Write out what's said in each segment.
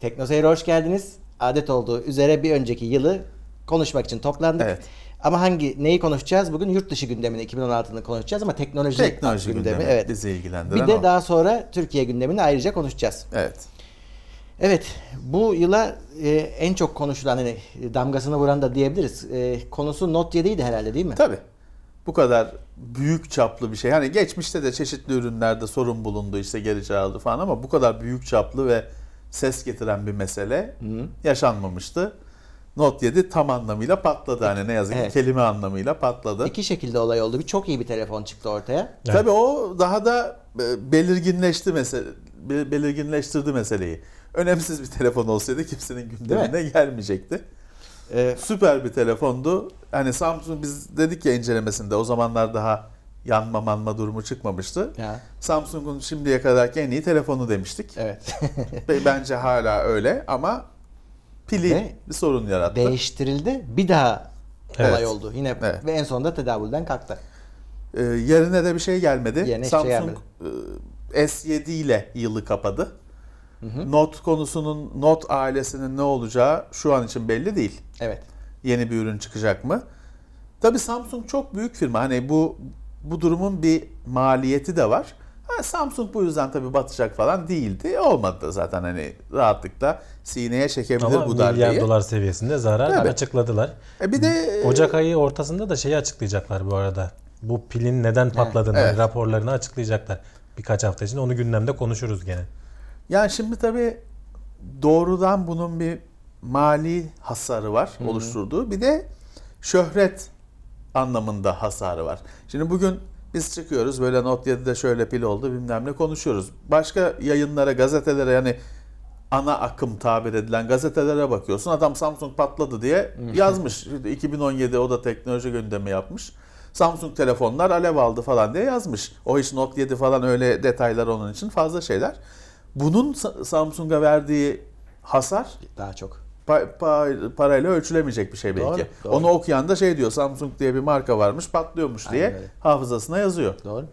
TeknoSeyir'e hoş geldiniz. Adet olduğu üzere bir önceki yılı konuşmak için toplandık. Evet. Ama hangi neyi konuşacağız? Bugün yurt dışı gündemini 2016'nı konuşacağız ama teknoloji, teknoloji gündemi, gündemi evet. bizi ilgilendiren Bir de o. daha sonra Türkiye gündemini ayrıca konuşacağız. Evet. Evet, bu yıla e, en çok konuşulan hani damgasını vuran da diyebiliriz. E, konusu Note 7'ydi herhalde değil mi? Tabii. Bu kadar büyük çaplı bir şey. Hani geçmişte de çeşitli ürünlerde sorun bulundu işte geri çağrıldı falan ama bu kadar büyük çaplı ve ses getiren bir mesele Hı. yaşanmamıştı. Not 7 tam anlamıyla patladı. Hani ne yazık ki evet. kelime anlamıyla patladı. İki şekilde olay oldu. Bir çok iyi bir telefon çıktı ortaya. Evet. Tabii o daha da belirginleşti mesele belirginleştirdi meseleyi. Önemsiz bir telefon olsaydı kimsenin gündemine gelmeyecekti. Ee, Süper bir telefondu. Hani Samsung biz dedik ya incelemesinde o zamanlar daha yanma manma durumu çıkmamıştı. Ya. Samsung'un şimdiye kadarki en iyi telefonu demiştik. Evet. Bence hala öyle ama pili Ve bir sorun yarattı. Değiştirildi. Bir daha evet. oldu. Yine evet. Ve en sonunda tedavülden kalktı. Ee, yerine de bir şey gelmedi. Yerine şey Samsung şey gelmedi. E, S7 ile yılı kapadı. Hı Not konusunun, not ailesinin ne olacağı şu an için belli değil. Evet. Yeni bir ürün çıkacak mı? Tabii Samsung çok büyük firma. Hani bu bu durumun bir maliyeti de var. Ha, Samsung bu yüzden tabii batacak falan değildi. Olmadı da zaten hani rahatlıkla sineye çekebilir Ama bu darbeyi. milyar dolar seviyesinde zarar tabii. açıkladılar. E bir de e, Ocak ayı ortasında da şeyi açıklayacaklar bu arada. Bu pilin neden patladığını, evet. raporlarını açıklayacaklar. Birkaç hafta içinde onu gündemde konuşuruz gene. Yani şimdi tabii doğrudan bunun bir mali hasarı var Hı-hı. oluşturduğu. Bir de şöhret anlamında hasarı var. Şimdi bugün biz çıkıyoruz böyle Not 7'de şöyle pil oldu bilmem ne konuşuyoruz. Başka yayınlara, gazetelere yani ana akım tabir edilen gazetelere bakıyorsun. Adam Samsung patladı diye hmm. yazmış. 2017 o da teknoloji gündemi yapmış. Samsung telefonlar alev aldı falan diye yazmış. O iş Note 7 falan öyle detaylar onun için fazla şeyler. Bunun Samsung'a verdiği hasar daha çok pa- pa- parayla ölçülemeyecek bir şey belki. Doğru, doğru. Onu okuyan da şey diyor Samsung diye bir marka varmış patlıyormuş diye Aynen. hafızasına yazıyor. Doğru.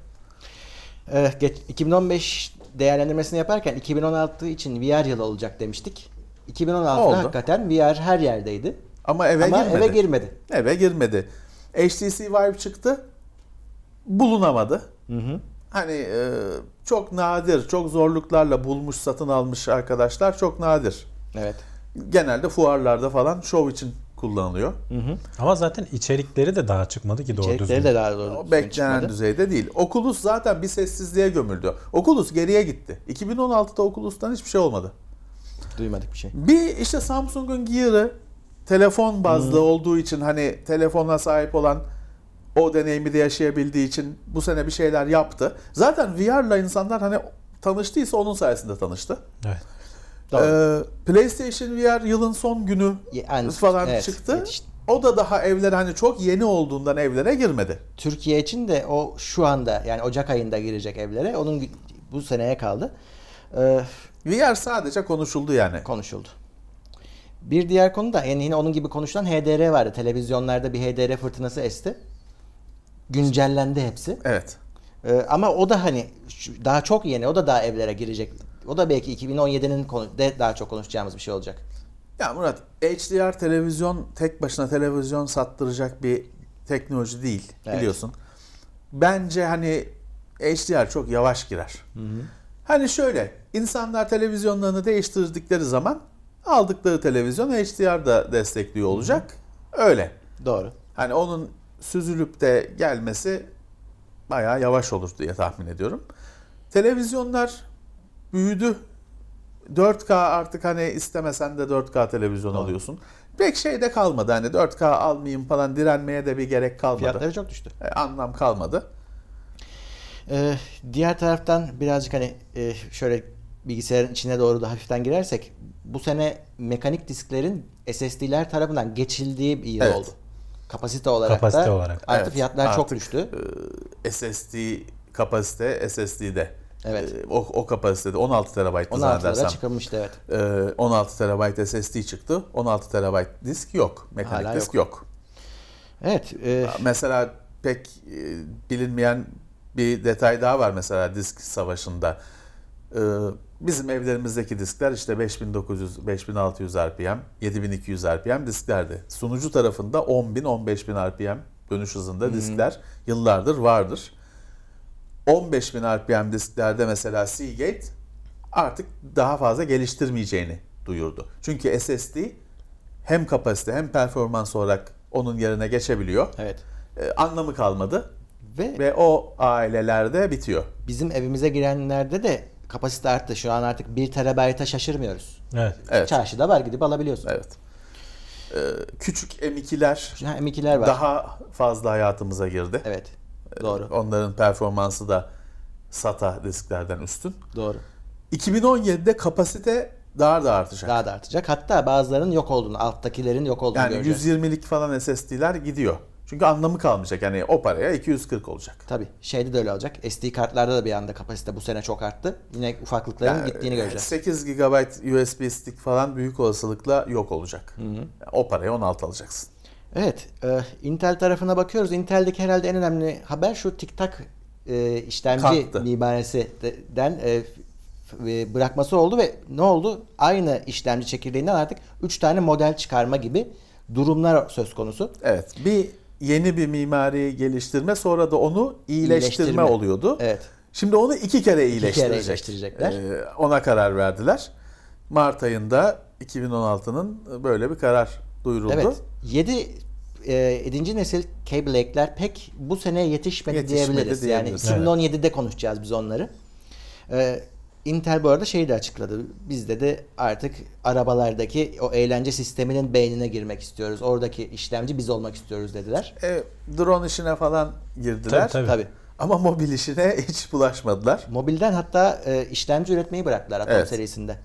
Ee, geç, 2015 değerlendirmesini yaparken 2016 için VR yılı olacak demiştik. 2016'da hakikaten VR her yerdeydi. Ama eve Ama girmedi. eve girmedi. Eve girmedi. HTC Vive çıktı. Bulunamadı. Hı hı. Hani e, çok nadir, çok zorluklarla bulmuş, satın almış arkadaşlar çok nadir. Evet genelde fuarlarda falan şov için kullanılıyor. Hı hı. Ama zaten içerikleri de daha çıkmadı ki doğru içerikleri düzgün. de daha doğru düzgün Beklenen çıkmadı. düzeyde değil. Oculus zaten bir sessizliğe gömüldü. Oculus geriye gitti. 2016'da Oculus'tan hiçbir şey olmadı. Duymadık bir şey. Bir işte Samsung'un Gear'ı telefon bazlı hmm. olduğu için hani telefona sahip olan o deneyimi de yaşayabildiği için bu sene bir şeyler yaptı. Zaten VR'la insanlar hani tanıştıysa onun sayesinde tanıştı. Evet. Doğru. Ee, PlayStation VR yılın son günü yani, falan evet, çıktı. Yetişti. O da daha evlere hani çok yeni olduğundan evlere girmedi. Türkiye için de o şu anda yani Ocak ayında girecek evlere. Onun bu seneye kaldı. Ee, VR sadece konuşuldu yani. Konuşuldu. Bir diğer konu da yani yine onun gibi konuşulan HDR vardı. Televizyonlarda bir HDR fırtınası esti. Güncellendi hepsi. Evet. Ee, ama o da hani daha çok yeni, o da daha evlere girecek o da belki 2017'nin de daha çok konuşacağımız bir şey olacak. Ya Murat, HDR televizyon tek başına televizyon sattıracak bir teknoloji değil evet. biliyorsun. Bence hani HDR çok yavaş girer. Hı hı. Hani şöyle, insanlar televizyonlarını değiştirdikleri zaman aldıkları televizyon HDR da destekliyor olacak. Hı hı. Öyle. Doğru. Hani onun süzülüp de gelmesi bayağı yavaş olur diye tahmin ediyorum. Televizyonlar büyüdü. 4K artık hani istemesen de 4K televizyon Doğru. alıyorsun. Pek şey de kalmadı hani 4K almayayım falan direnmeye de bir gerek kalmadı. Fiyatları çok düştü. E, anlam kalmadı. Ee, diğer taraftan birazcık hani e, şöyle bilgisayarın içine doğru da hafiften girersek bu sene mekanik disklerin SSD'ler tarafından geçildiği bir yıl evet. oldu. Kapasite olarak Kapasite da olarak. artık evet. fiyatlar artık çok düştü. E, SSD kapasite SSD'de Evet. E, o, o kapasitede 16 ee, terabayt 16 zannedersem. çıkılmıştı evet. E, 16 terabayt SSD çıktı. 16 terabayt disk yok. Mekanik Hala disk yok. yok. Evet. E... Mesela pek e, bilinmeyen bir detay daha var mesela disk savaşında. E, bizim evlerimizdeki diskler işte 5900, 5600 RPM, 7200 RPM disklerdi. Sunucu tarafında 10.000, 15.000 RPM dönüş hızında diskler hmm. yıllardır vardır. 15.000 RPM disklerde mesela Seagate artık daha fazla geliştirmeyeceğini duyurdu. Çünkü SSD hem kapasite hem performans olarak onun yerine geçebiliyor. Evet. Ee, anlamı kalmadı. Ve, ve o ailelerde bitiyor. Bizim evimize girenlerde de kapasite arttı. Şu an artık 1 terabayta şaşırmıyoruz. Evet. evet. Çarşıda var gidip alabiliyorsun. Evet. Ee, küçük M2'ler, ha, M2'ler var. daha fazla hayatımıza girdi. Evet. Doğru. Onların performansı da SATA disklerden üstün. Doğru. 2017'de kapasite daha da artacak. Daha da artacak. Hatta bazılarının yok olduğunu, alttakilerin yok olduğunu yani göreceğiz. Yani 120'lik falan SSD'ler gidiyor. Çünkü anlamı kalmayacak. Yani o paraya 240 olacak. Tabii. Şeyde de öyle olacak. SD kartlarda da bir anda kapasite bu sene çok arttı. Yine ufaklıkların yani, gittiğini göreceğiz. 8 GB USB stick falan büyük olasılıkla yok olacak. Hı hı. O paraya 16 alacaksın. Evet, e, Intel tarafına bakıyoruz. Intel'deki herhalde en önemli haber şu TikTok e, işlemci Kalktı. mimarisinden e, e, bırakması oldu ve ne oldu? Aynı işlemci çekirdeğinden artık 3 tane model çıkarma gibi durumlar söz konusu. Evet, bir yeni bir mimari geliştirme sonra da onu iyileştirme, iyileştirme. oluyordu. Evet. Şimdi onu iki kere iyileştirecek. İki kere iyileştirecekler. Ee, ona karar verdiler. Mart ayında 2016'nın böyle bir karar duyuruldu. Evet. 7 e, 7. nesil K-Black'ler pek bu sene yetişmedi, yetişmedi diyebiliriz. diyebiliriz. Yani 2017'de konuşacağız biz onları. E, Intel bu arada şeyi de açıkladı. Biz dedi artık arabalardaki o eğlence sisteminin beynine girmek istiyoruz. Oradaki işlemci biz olmak istiyoruz dediler. E, drone işine falan girdiler. Tabii tabii. tabii. Ama mobil işine hiç bulaşmadılar. Mobilden hatta e, işlemci üretmeyi bıraktılar Atom evet. serisinde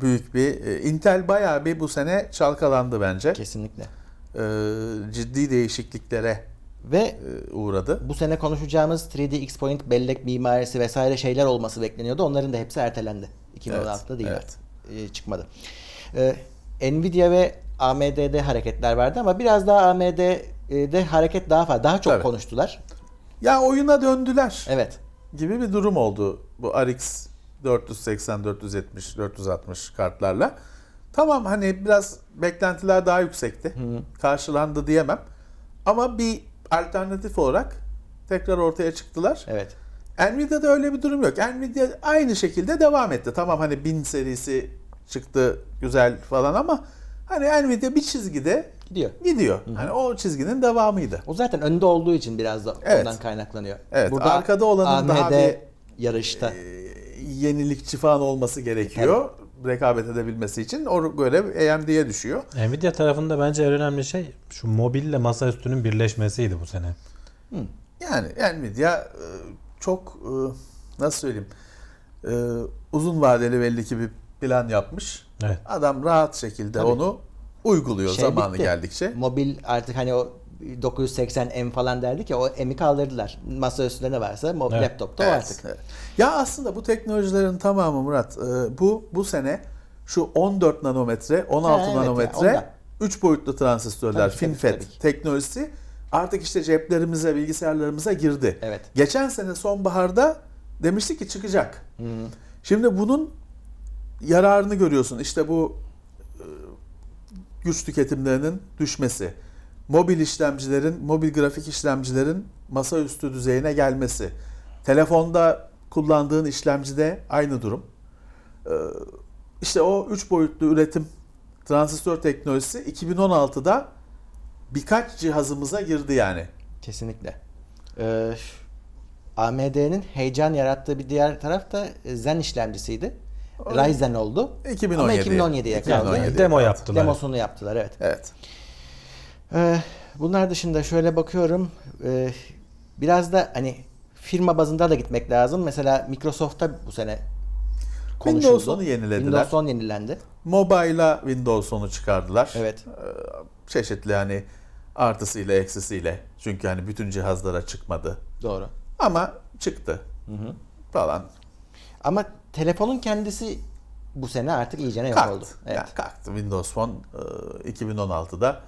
büyük bir e, Intel bayağı bir bu sene çalkalandı bence. Kesinlikle. Ee, ciddi değişikliklere ve e, uğradı. Bu sene konuşacağımız 3D X Point bellek mimarisi vesaire şeyler olması bekleniyordu. Onların da hepsi ertelendi. 2016'da değil evet. Ee, çıkmadı. Ee, Nvidia ve AMD'de hareketler vardı ama biraz daha AMD'de hareket daha fazla, daha çok Tabii. konuştular. Ya oyuna döndüler. Evet. Gibi bir durum oldu bu RX 480, 470, 460 kartlarla. Tamam hani biraz beklentiler daha yüksekti. Hı. Karşılandı diyemem. Ama bir alternatif olarak tekrar ortaya çıktılar. Evet. Nvidia'da öyle bir durum yok. Nvidia aynı şekilde devam etti. Tamam hani 1000 serisi çıktı güzel falan ama hani Nvidia bir çizgide gidiyor. Gidiyor. hı Hani o çizginin devamıydı. O zaten önde olduğu için biraz da evet. ondan kaynaklanıyor. Evet. Burada arkada olanın AMD daha bir yarışta e, yenilikçi falan olması gerekiyor. Tabii. rekabet edebilmesi için o görev AMD'ye düşüyor. Nvidia tarafında bence en önemli şey şu mobille masaüstünün birleşmesiydi bu sene. Hı. Yani Nvidia e, çok e, nasıl söyleyeyim e, uzun vadeli belli ki bir plan yapmış. Evet. Adam rahat şekilde Tabii. onu uyguluyor şey zamanı bitti. geldikçe. Mobil artık hani o 980 M falan derdi ki o M'i kaldırdılar. Masa üstünde ne varsa evet. laptopta evet. o artık. Evet. Ya aslında bu teknolojilerin tamamı Murat e, bu bu sene şu 14 nanometre, 16 ha, evet nanometre, ya, 3 boyutlu transistörler, tabii, FinFET tabii, tabii. teknolojisi artık işte ceplerimize, bilgisayarlarımıza girdi. Evet. Geçen sene sonbaharda demiştik ki çıkacak. Hmm. Şimdi bunun yararını görüyorsun. İşte bu e, güç tüketimlerinin düşmesi mobil işlemcilerin, mobil grafik işlemcilerin masaüstü düzeyine gelmesi. Telefonda kullandığın işlemcide aynı durum. Ee, işte o 3 boyutlu üretim transistör teknolojisi 2016'da birkaç cihazımıza girdi yani. Kesinlikle. Ee, AMD'nin heyecan yarattığı bir diğer taraf da e, Zen işlemcisiydi. Ryzen oldu. 2017. Ama 2017'ye kaldı. 2017 Demo yaptılar. Demosunu yaptılar evet. Evet. Ee, bunlar dışında şöyle bakıyorum. Ee, biraz da hani firma bazında da gitmek lazım. Mesela Microsoft'ta bu sene konuşuldu. Windows 10'u yenilediler. Windows 10 yenilendi. Mobile'a Windows 10'u çıkardılar. Evet. Ee, çeşitli hani artısıyla eksisiyle. Çünkü hani bütün cihazlara çıkmadı. Doğru. Ama çıktı. Hı hı. Falan. Ama telefonun kendisi bu sene artık iyicene yok kalktı. oldu. Evet. Yani kalktı. Windows Phone 2016'da e,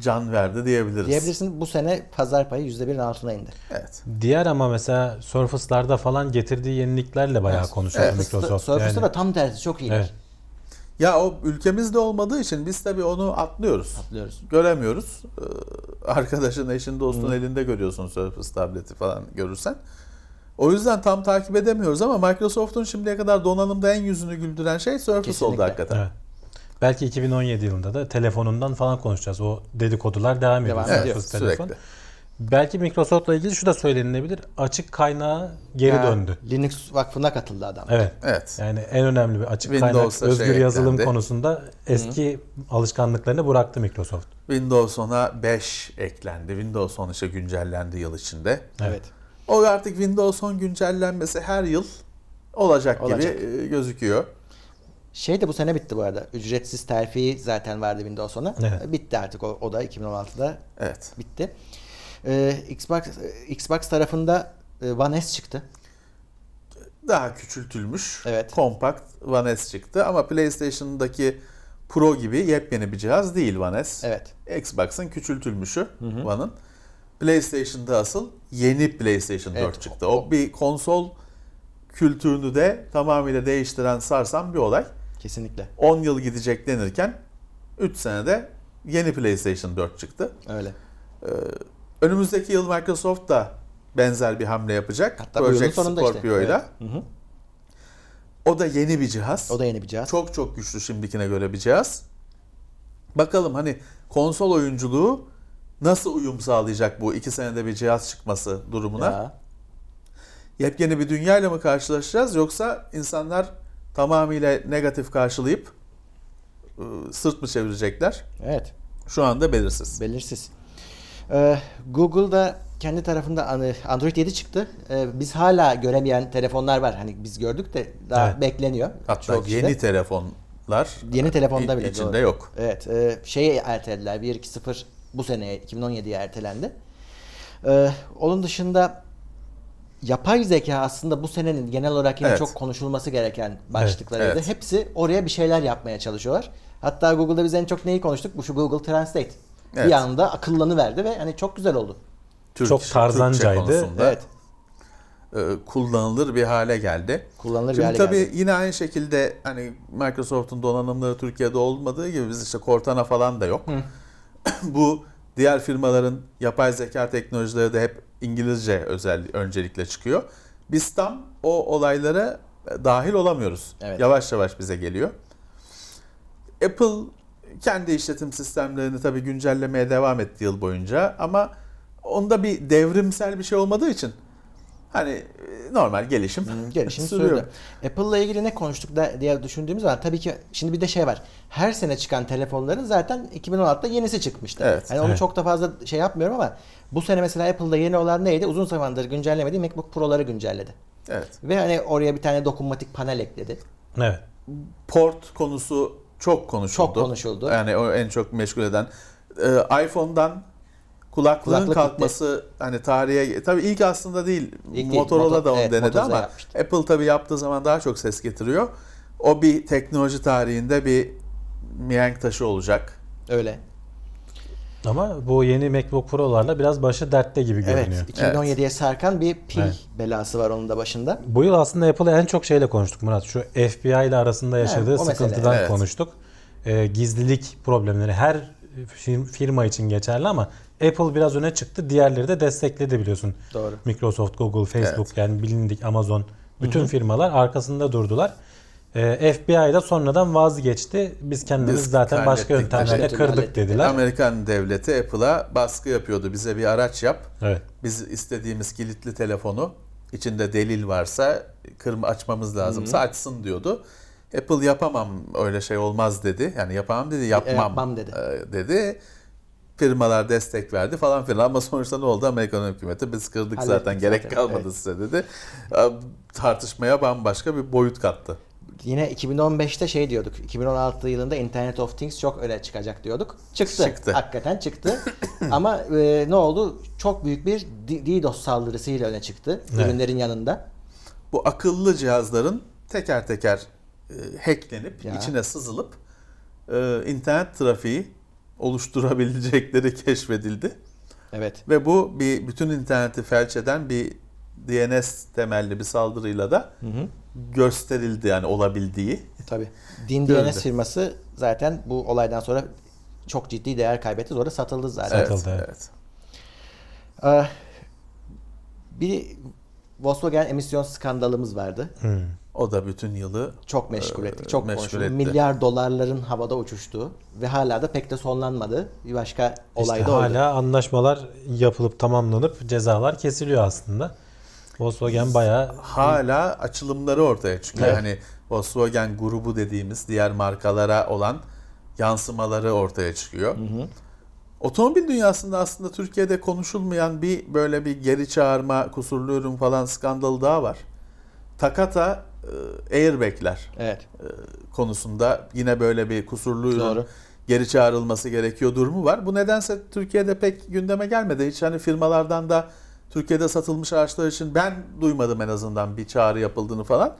can verdi diyebiliriz. Diyebilirsin bu sene pazar payı %1'in altına indi. Evet. Diğer ama mesela Surface'larda falan getirdiği yeniliklerle bayağı evet. konuşuyordu evet. Microsoft. Surface'da yani. da tam tersi çok iyi. Evet. Ya o ülkemizde olmadığı için biz tabii onu atlıyoruz. Atlıyoruz. Göremiyoruz. Ee, arkadaşın, eşin, dostun Hı. elinde görüyorsun Surface tableti falan görürsen. O yüzden tam takip edemiyoruz ama Microsoft'un şimdiye kadar donanımda en yüzünü güldüren şey Surface Kesinlikle. oldu hakikaten. Evet. Belki 2017 yılında da telefonundan falan konuşacağız. O dedikodular devam ediyor. Devam ediyor. Evet, telefon. Sürekli. Belki Microsoft'la ilgili şu da söylenilebilir. Açık kaynağı geri ha, döndü. Linux Vakfı'na katıldı adam. Evet. evet. Yani en önemli bir açık Windows'a kaynak şey özgür şey yazılım eklendi. konusunda eski Hı. alışkanlıklarını bıraktı Microsoft. Windows 10'a 5 eklendi. Windows 10 işte güncellendi yıl içinde. Evet. O artık Windows 10 güncellenmesi her yıl olacak, olacak. gibi e, gözüküyor. Şey de bu sene bitti bu arada. Ücretsiz terfi zaten verdi Windows ona. Evet. Bitti artık o, o da 2016'da evet. bitti. Ee, Xbox Xbox tarafında e, One S çıktı. Daha küçültülmüş. Evet. Kompakt One S çıktı ama PlayStation'daki Pro gibi yepyeni bir cihaz değil One S. Evet. Xbox'ın küçültülmüşü One'ın. PlayStation'da asıl yeni PlayStation 4 evet. çıktı. O, o bir konsol kültürünü de tamamıyla değiştiren, sarsan bir olay. Kesinlikle. 10 yıl gidecek denirken 3 senede yeni PlayStation 4 çıktı. Öyle. Ee, önümüzdeki yıl Microsoft da benzer bir hamle yapacak. Hatta Project Scorpio'yla. Işte. O da yeni bir cihaz. O da yeni bir cihaz. Çok çok güçlü şimdikine göre bir cihaz. Bakalım hani konsol oyunculuğu nasıl uyum sağlayacak bu iki senede bir cihaz çıkması durumuna? Ya. Yepyeni bir dünyayla mı karşılaşacağız yoksa insanlar tamamıyla negatif karşılayıp ıı, sırt mı çevirecekler? Evet. Şu anda belirsiz. Belirsiz. Ee, Google'da kendi tarafında Android 7 çıktı. Ee, biz hala göremeyen telefonlar var. Hani biz gördük de daha evet. bekleniyor. Hatta yeni kişide. telefonlar yeni telefonda bile içinde doğru. yok. Evet. E, şeyi ertelediler. 1.2.0 bu sene 2017'ye ertelendi. Ee, onun dışında yapay zeka aslında bu senenin genel olarak yine evet. çok konuşulması gereken başlıklarıydı. Evet. Hepsi oraya bir şeyler yapmaya çalışıyorlar. Hatta Google'da biz en çok neyi konuştuk? Bu şu Google Translate. Evet. Bir anda akıllanı verdi ve hani çok güzel oldu. Türk, çok tarzancaydı. Evet. E, kullanılır bir hale geldi. Kullanılır Şimdi bir hale tabii geldi. yine aynı şekilde hani Microsoft'un donanımları Türkiye'de olmadığı gibi biz işte Cortana falan da yok. Hı. bu Diğer firmaların yapay zeka teknolojileri de hep İngilizce özel öncelikle çıkıyor. Biz tam o olaylara dahil olamıyoruz. Evet. Yavaş yavaş bize geliyor. Apple kendi işletim sistemlerini tabii güncellemeye devam etti yıl boyunca ama onda bir devrimsel bir şey olmadığı için Hani e, normal gelişim. Hmm, gelişim sürüyor. ile ilgili ne konuştuk da diye düşündüğümüz zaman tabii ki şimdi bir de şey var. Her sene çıkan telefonların zaten 2016'da yenisi çıkmıştı. Evet. Yani onu evet. çok da fazla şey yapmıyorum ama bu sene mesela Apple'da yeni olan neydi? Uzun zamandır güncellemediği MacBook Pro'ları güncelledi. Evet. Ve hani oraya bir tane dokunmatik panel ekledi. Evet. Port konusu çok konuşuldu. Çok konuşuldu. Yani o en çok meşgul eden e, iPhone'dan kulaklığın Kulaklık kalkması gitti. hani tarihe tabii ilk aslında değil ilk Motorola değil, da onu evet, denedi ama yapmıştı. Apple tabii yaptığı zaman daha çok ses getiriyor. O bir teknoloji tarihinde bir mihenk taşı olacak. Öyle. Ama bu yeni MacBook Pro'larla biraz başı dertte gibi görünüyor. Evet, 2017'ye evet. sarkan bir pil evet. belası var onun da başında. Bu yıl aslında Apple'ı en çok şeyle konuştuk Murat. Şu FBI ile arasında yaşadığı evet, sıkıntıdan evet. konuştuk. Ee, gizlilik problemleri her firma için geçerli ama Apple biraz öne çıktı. Diğerleri de destekledi biliyorsun. Doğru. Microsoft, Google, Facebook evet. yani bilindik Amazon bütün Hı-hı. firmalar arkasında durdular. E, ee, FBI da sonradan vazgeçti. Biz kendimiz Biz zaten başka yöntemlerle kırdık dediler. Amerikan devleti Apple'a baskı yapıyordu. Bize bir araç yap. Evet. Biz istediğimiz kilitli telefonu içinde delil varsa kırma açmamız lazımsa Hı-hı. açsın diyordu. Apple yapamam öyle şey olmaz dedi. Yani yapamam dedi, yapmam, e, yapmam dedi. E, dedi firmalar destek verdi falan filan ama sonuçta ne oldu? Amerikan hükümeti biz kırdık Hallettik zaten gerek kalmadı evet. size dedi. Ee, tartışmaya bambaşka bir boyut kattı. Yine 2015'te şey diyorduk. 2016 yılında Internet of Things çok öne çıkacak diyorduk. Çıktı. çıktı. Hakikaten çıktı. ama e, ne oldu? Çok büyük bir DDoS saldırısıyla öne çıktı evet. ürünlerin yanında. Bu akıllı cihazların teker teker e, hacklenip, ya. içine sızılıp e, internet trafiği oluşturabilecekleri keşfedildi. Evet. Ve bu bir bütün interneti felç eden bir DNS temelli bir saldırıyla da hı hı. gösterildi yani olabildiği. Tabii. Din DNS firması zaten bu olaydan sonra çok ciddi değer kaybetti. Sonra satıldı zaten. Satıldı evet. evet. Ee, bir Volkswagen emisyon skandalımız vardı. Hmm. O da bütün yılı çok meşgul etti. çok e, meşgul konuşuldu. etti. Milyar dolarların havada uçuştu ve hala da pek de sonlanmadı. Bir başka olay işte da hala oldu. hala anlaşmalar yapılıp tamamlanıp cezalar kesiliyor aslında. Volkswagen bayağı hala açılımları ortaya çıkıyor. Evet. Hani Volkswagen grubu dediğimiz diğer markalara olan yansımaları ortaya çıkıyor. Hı hı. Otomobil dünyasında aslında Türkiye'de konuşulmayan bir böyle bir geri çağırma, kusurlu ürün falan skandalı daha var. Takata e, airbagler evet. e, konusunda yine böyle bir kusurlu ürün geri çağrılması gerekiyor durumu var. Bu nedense Türkiye'de pek gündeme gelmedi. Hiç hani firmalardan da Türkiye'de satılmış araçlar için ben duymadım en azından bir çağrı yapıldığını falan.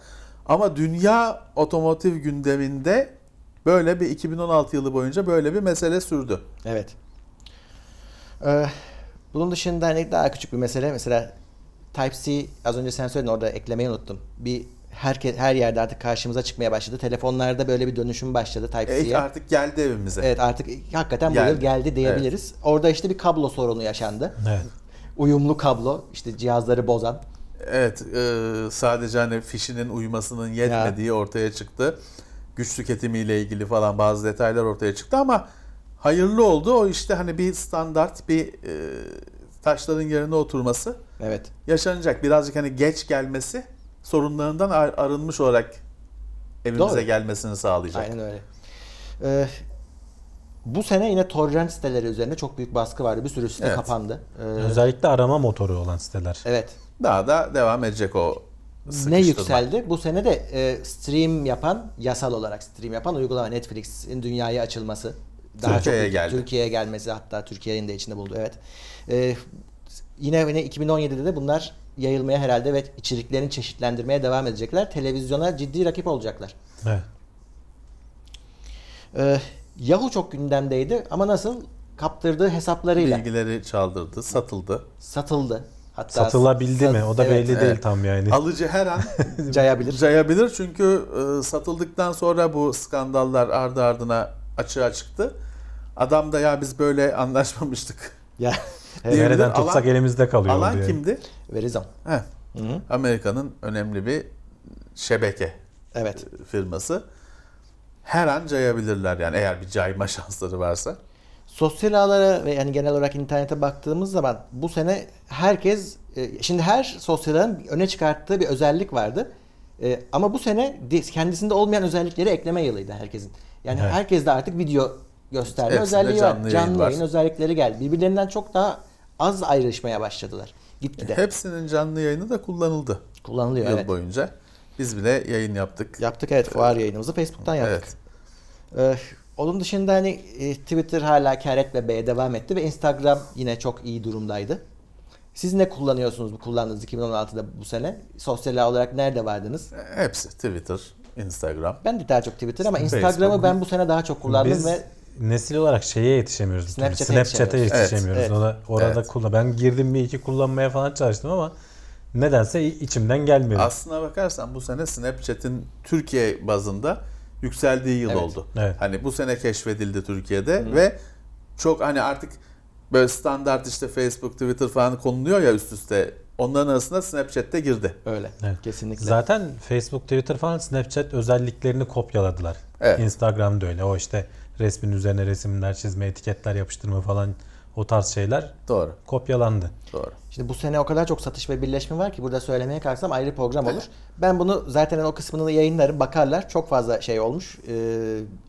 Ama dünya otomotiv gündeminde böyle bir 2016 yılı boyunca böyle bir mesele sürdü. Evet. Ee, bunun dışında hani daha küçük bir mesele mesela Type-C az önce sen söyledin orada eklemeyi unuttum. Bir herkes her yerde artık karşımıza çıkmaya başladı. Telefonlarda böyle bir dönüşüm başladı Type-C'ye. E, artık geldi evimize. Evet artık hakikaten geldi. bu yıl geldi diyebiliriz. Evet. Orada işte bir kablo sorunu yaşandı. Evet. Uyumlu kablo işte cihazları bozan. Evet e, sadece hani fişinin uyumasının yetmediği ya. ortaya çıktı. Güç tüketimiyle ilgili falan bazı detaylar ortaya çıktı ama hayırlı oldu. O işte hani bir standart bir e, taşların yerine oturması. Evet. Yaşanacak. Birazcık hani geç gelmesi sorunlarından arınmış olarak evimize Doğru. gelmesini sağlayacak. Aynen öyle. Ee, bu sene yine torrent siteleri üzerine çok büyük baskı vardı. Bir sürü site evet. kapandı. Ee, Özellikle arama motoru olan siteler. Evet. Daha da devam edecek o ne yükseldi? Bu sene de e, stream yapan, yasal olarak stream yapan uygulama Netflix'in dünyaya açılması daha Türkiye'ye geldi. Türkiye'ye gelmesi hatta Türkiye'nin de içinde buldu. evet. Ee, yine yine 2017'de de bunlar yayılmaya herhalde ve içeriklerini çeşitlendirmeye devam edecekler. Televizyona ciddi rakip olacaklar. Evet. Ee, Yahoo çok gündemdeydi ama nasıl kaptırdığı hesaplarıyla. Bilgileri çaldırdı, satıldı. Satıldı. Hatta Satılabildi sat, mi? O da evet, belli evet. değil tam yani. Alıcı her an cayabilir. Cayabilir çünkü e, satıldıktan sonra bu skandallar ardı ardına açığa çıktı. Adam da ya biz böyle anlaşmamıştık. Ya nereden tutsak alan, elimizde kalıyor. Alan diye. kimdi? Verizon. Amerika'nın önemli bir şebeke evet. E, firması. Her an cayabilirler yani eğer bir cayma şansları varsa. Sosyal ağlara ve yani genel olarak internete baktığımız zaman bu sene herkes e, şimdi her sosyal ağın öne çıkarttığı bir özellik vardı. E, ama bu sene kendisinde olmayan özellikleri ekleme yılıydı herkesin. Yani evet. herkes de artık video gösterme Hepsinde özelliği canlı var. Canlı yayın özellikleri geldi. Birbirlerinden çok daha az ayrışmaya başladılar. Gitgide. Hepsinin canlı yayını da kullanıldı. Kullanılıyor Yıl evet. boyunca. Biz bile yayın yaptık. Yaptık evet fuar yayınımızı Facebook'tan yaptık. Evet. Ee, onun dışında hani e, Twitter hala kar etmemeye devam etti ve Instagram yine çok iyi durumdaydı. Siz ne kullanıyorsunuz bu kullandığınız 2016'da bu sene? Sosyal olarak nerede vardınız? E, hepsi Twitter, Instagram. Ben de daha çok Twitter ama Instagram'ı ben bu sene daha çok kullandım Biz ve nesil olarak şeye yetişemiyoruz. Snapchat'e Snapchat'e yetişemiyoruz. Evet, evet. Ona, orada evet. kullan. Ben girdim bir iki kullanmaya falan çalıştım ama nedense içimden gelmiyor. Aslına bakarsan bu sene Snapchat'in Türkiye bazında yükseldiği yıl evet. oldu. Evet. Hani bu sene keşfedildi Türkiye'de Hı. ve çok hani artık böyle standart işte Facebook, Twitter falan konuluyor ya üst üste. Onların arasında Snapchat'te girdi. Öyle. Evet. Kesinlikle. Zaten Facebook, Twitter falan Snapchat özelliklerini kopyaladılar. Evet. Instagram da öyle. O işte resmin üzerine resimler çizme, etiketler yapıştırma falan o tarz şeyler Doğru. kopyalandı. Doğru. Şimdi bu sene o kadar çok satış ve birleşme var ki burada söylemeye kalksam ayrı program olur. ben bunu zaten o kısmını yayınlarım bakarlar. Çok fazla şey olmuş. E,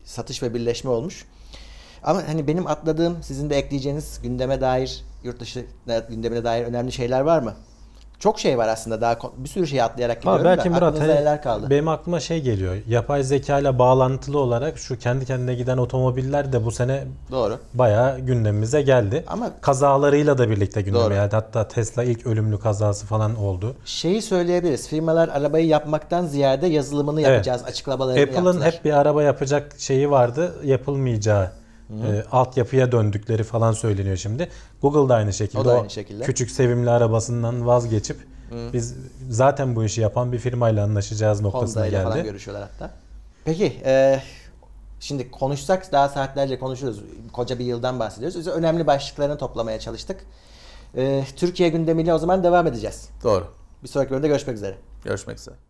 satış ve birleşme olmuş. Ama hani benim atladığım sizin de ekleyeceğiniz gündeme dair yurt dışı gündemine dair önemli şeyler var mı? Çok şey var aslında daha bir sürü şey atlayarak gidiyorum Abi belki da Murat, hani neler kaldı? Benim aklıma şey geliyor. Yapay zeka ile bağlantılı olarak şu kendi kendine giden otomobiller de bu sene Doğru. bayağı gündemimize geldi. Ama kazalarıyla da birlikte gündeme Doğru. geldi. Hatta Tesla ilk ölümlü kazası falan oldu. Şeyi söyleyebiliriz. Firmalar arabayı yapmaktan ziyade yazılımını yapacağız evet. açıklamalarını Apple'ın hep bir araba yapacak şeyi vardı. Yapılmayacağı e, altyapıya döndükleri falan söyleniyor şimdi. Google da aynı şekilde. O da aynı o küçük sevimli arabasından vazgeçip Hı. biz zaten bu işi yapan bir firmayla anlaşacağız noktasına Honda geldi. Honda falan görüşüyorlar hatta. Peki e, şimdi konuşsak daha saatlerce konuşuruz. Koca bir yıldan bahsediyoruz. Biz önemli başlıklarını toplamaya çalıştık. E, Türkiye gündemiyle o zaman devam edeceğiz. Doğru. Bir sonraki bölümde görüşmek üzere. Görüşmek üzere.